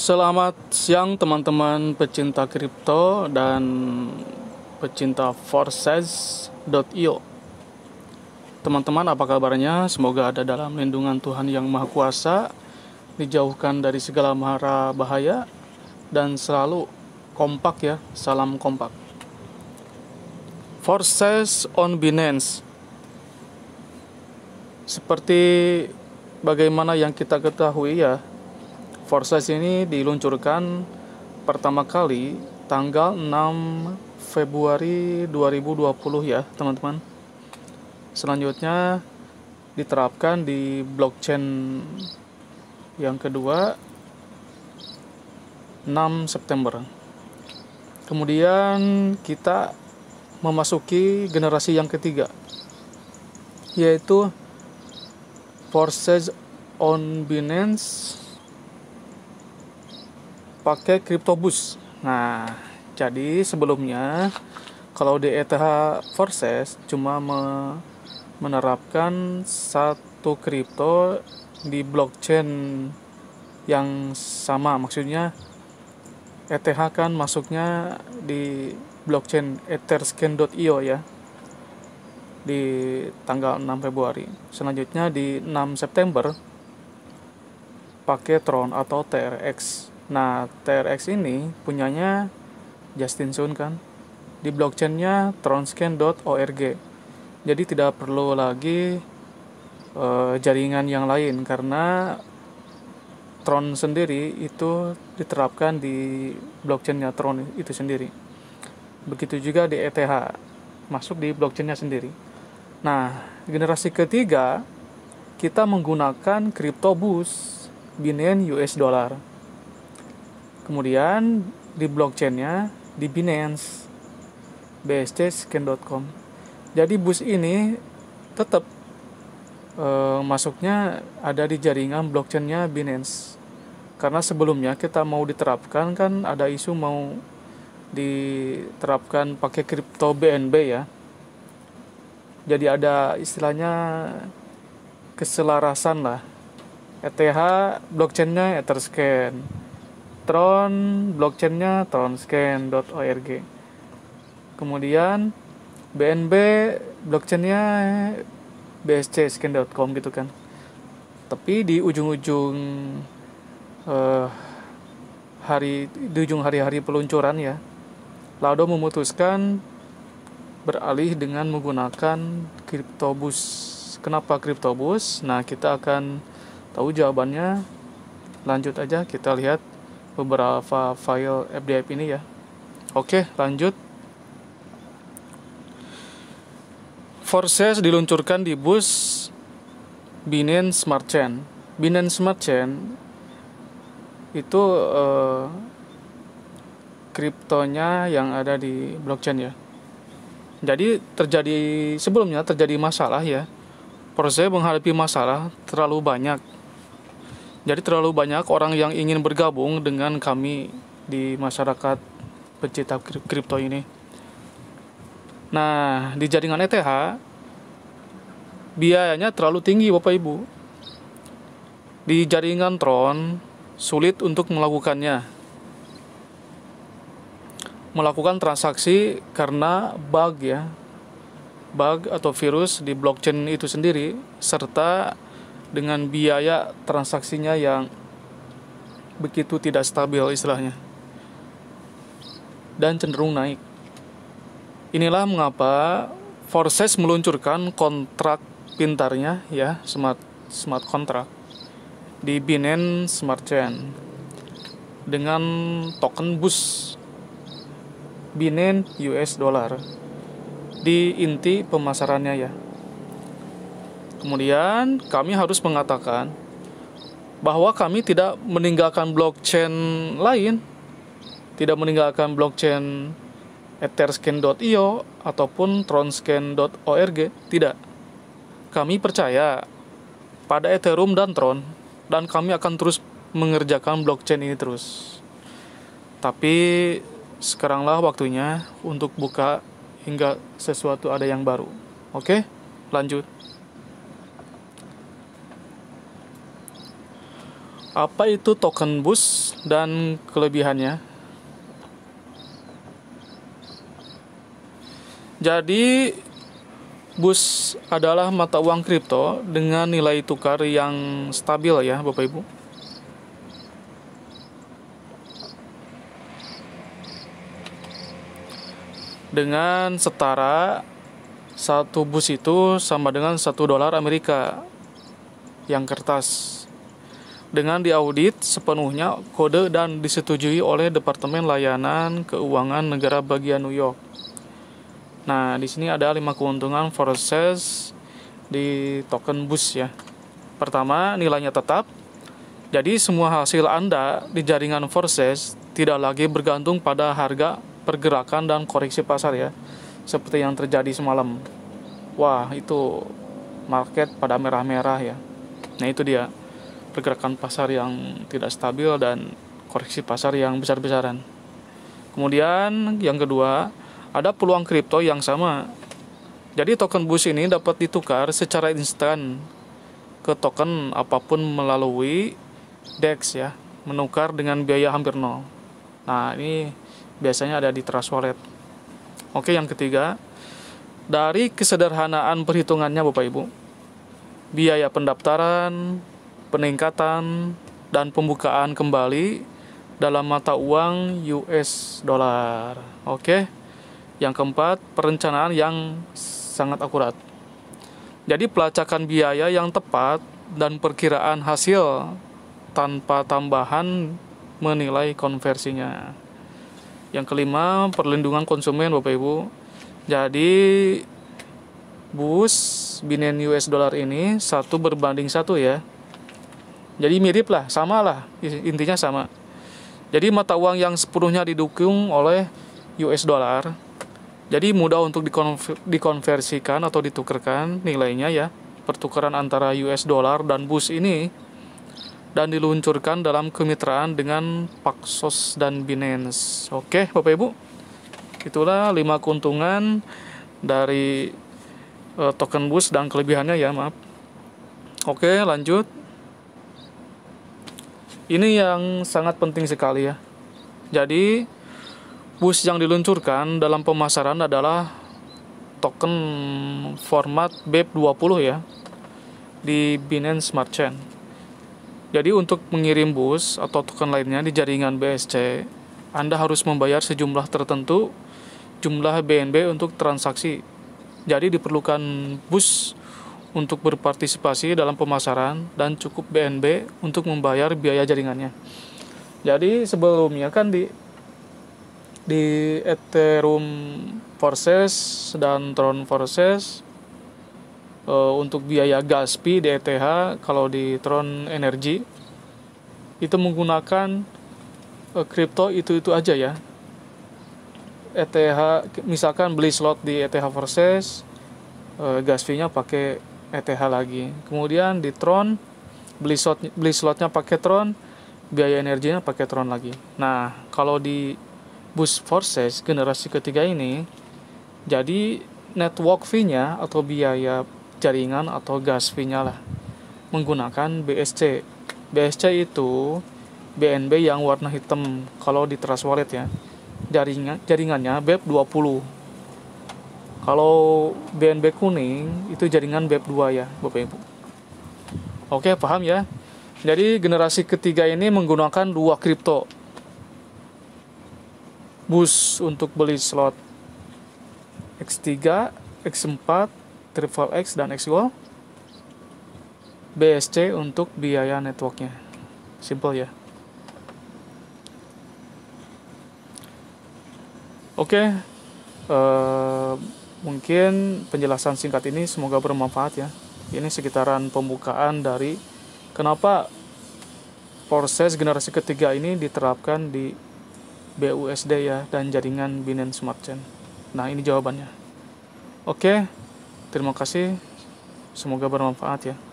Selamat siang teman-teman pecinta kripto dan pecinta forces.io. Teman-teman apa kabarnya? Semoga ada dalam lindungan Tuhan yang Maha Kuasa, dijauhkan dari segala mara bahaya dan selalu kompak ya. Salam kompak. Forces on Binance. Seperti bagaimana yang kita ketahui ya, Foresight ini diluncurkan pertama kali tanggal 6 Februari 2020 ya, teman-teman. Selanjutnya diterapkan di blockchain yang kedua 6 September. Kemudian kita memasuki generasi yang ketiga yaitu Forces on Binance pakai CryptoBoost. Nah, jadi sebelumnya kalau di ETH Forces cuma me menerapkan satu kripto di blockchain yang sama maksudnya ETH kan masuknya di blockchain etherscan.io ya di tanggal 6 Februari selanjutnya di 6 September pakai Tron atau TRX Nah, TRX ini punyanya Justin Sun kan. Di blockchainnya tronscan.org. Jadi tidak perlu lagi e, jaringan yang lain karena Tron sendiri itu diterapkan di blockchainnya Tron itu sendiri. Begitu juga di ETH masuk di blockchainnya sendiri. Nah, generasi ketiga kita menggunakan CryptoBus Binance US dollar kemudian di blockchainnya di Binance bstscan.com jadi bus ini tetap e, eh, masuknya ada di jaringan blockchainnya Binance karena sebelumnya kita mau diterapkan kan ada isu mau diterapkan pakai kripto BNB ya jadi ada istilahnya keselarasan lah ETH blockchainnya Etherscan Tron blockchainnya tronscan.org kemudian BNB blockchainnya bscscan.com gitu kan tapi di ujung-ujung uh, hari di ujung hari-hari peluncuran ya Lado memutuskan beralih dengan menggunakan kriptobus kenapa kriptobus nah kita akan tahu jawabannya lanjut aja kita lihat beberapa file FDIP ini ya. Oke, lanjut. Forces diluncurkan di bus Binance Smart Chain. Binance Smart Chain itu eh, kriptonya yang ada di blockchain ya. Jadi terjadi sebelumnya terjadi masalah ya. Forces menghadapi masalah terlalu banyak jadi terlalu banyak orang yang ingin bergabung dengan kami di masyarakat pencipta kripto ini. Nah, di jaringan ETH biayanya terlalu tinggi Bapak Ibu. Di jaringan Tron sulit untuk melakukannya. Melakukan transaksi karena bug ya. Bug atau virus di blockchain itu sendiri serta dengan biaya transaksinya yang begitu tidak stabil istilahnya dan cenderung naik. Inilah mengapa Forces meluncurkan kontrak pintarnya ya smart smart kontrak di Binance Smart Chain dengan token BUS Binance US dollar di inti pemasarannya ya. Kemudian kami harus mengatakan bahwa kami tidak meninggalkan blockchain lain, tidak meninggalkan blockchain etherscan.io ataupun tronscan.org, tidak. Kami percaya pada Ethereum dan Tron dan kami akan terus mengerjakan blockchain ini terus. Tapi sekaranglah waktunya untuk buka hingga sesuatu ada yang baru. Oke, lanjut. Apa itu token bus dan kelebihannya? Jadi bus adalah mata uang kripto dengan nilai tukar yang stabil ya Bapak Ibu. Dengan setara satu bus itu sama dengan satu dolar Amerika yang kertas dengan diaudit sepenuhnya kode dan disetujui oleh Departemen Layanan Keuangan Negara Bagian New York. Nah, di sini ada lima keuntungan forces di token bus ya. Pertama, nilainya tetap. Jadi semua hasil Anda di jaringan Forces tidak lagi bergantung pada harga pergerakan dan koreksi pasar ya. Seperti yang terjadi semalam. Wah, itu market pada merah-merah ya. Nah, itu dia pergerakan pasar yang tidak stabil dan koreksi pasar yang besar-besaran. Kemudian yang kedua, ada peluang kripto yang sama. Jadi token BUS ini dapat ditukar secara instan ke token apapun melalui DEX ya, menukar dengan biaya hampir nol. Nah, ini biasanya ada di Trust Wallet. Oke, yang ketiga, dari kesederhanaan perhitungannya Bapak Ibu. Biaya pendaftaran, peningkatan dan pembukaan kembali dalam mata uang US dollar. Oke. Yang keempat, perencanaan yang sangat akurat. Jadi pelacakan biaya yang tepat dan perkiraan hasil tanpa tambahan menilai konversinya. Yang kelima, perlindungan konsumen Bapak Ibu. Jadi bus binen US dollar ini satu berbanding satu ya jadi mirip lah, sama lah, intinya sama. Jadi mata uang yang sepenuhnya didukung oleh US dollar. Jadi mudah untuk dikonversikan atau ditukarkan nilainya ya. Pertukaran antara US dollar dan bus ini dan diluncurkan dalam kemitraan dengan Paxos dan Binance. Oke, Bapak Ibu. Itulah lima keuntungan dari uh, token bus dan kelebihannya ya, maaf. Oke, lanjut. Ini yang sangat penting sekali ya. Jadi bus yang diluncurkan dalam pemasaran adalah token format BEP20 ya di Binance Smart Chain. Jadi untuk mengirim bus atau token lainnya di jaringan BSC, Anda harus membayar sejumlah tertentu jumlah BNB untuk transaksi. Jadi diperlukan bus untuk berpartisipasi dalam pemasaran dan cukup BNB untuk membayar biaya jaringannya. Jadi sebelumnya kan di di Ethereum Forces dan Tron Forces e, untuk biaya gaspi di ETH kalau di Tron Energy itu menggunakan eh, kripto e, itu-itu aja ya. ETH misalkan beli slot di ETH Forces e, eh, gas fee-nya pakai ETH lagi kemudian di Tron beli slot beli slotnya pakai Tron biaya energinya pakai Tron lagi nah kalau di Boost Forces generasi ketiga ini jadi network fee-nya atau biaya jaringan atau gas fee-nya lah menggunakan BSC BSC itu BNB yang warna hitam kalau di Trust Wallet ya jaringan jaringannya BEP 20 kalau BNB kuning itu jaringan BEP2 ya, Bapak Ibu. Oke, paham ya? Jadi generasi ketiga ini menggunakan dua kripto. Bus untuk beli slot X3, X4, Triple X dan X1. BSC untuk biaya networknya. Simple ya. Oke. Okay. Uh, eh, mungkin penjelasan singkat ini semoga bermanfaat ya. Ini sekitaran pembukaan dari kenapa proses generasi ketiga ini diterapkan di BUSD ya dan jaringan Binance Smart Chain. Nah, ini jawabannya. Oke, terima kasih. Semoga bermanfaat ya.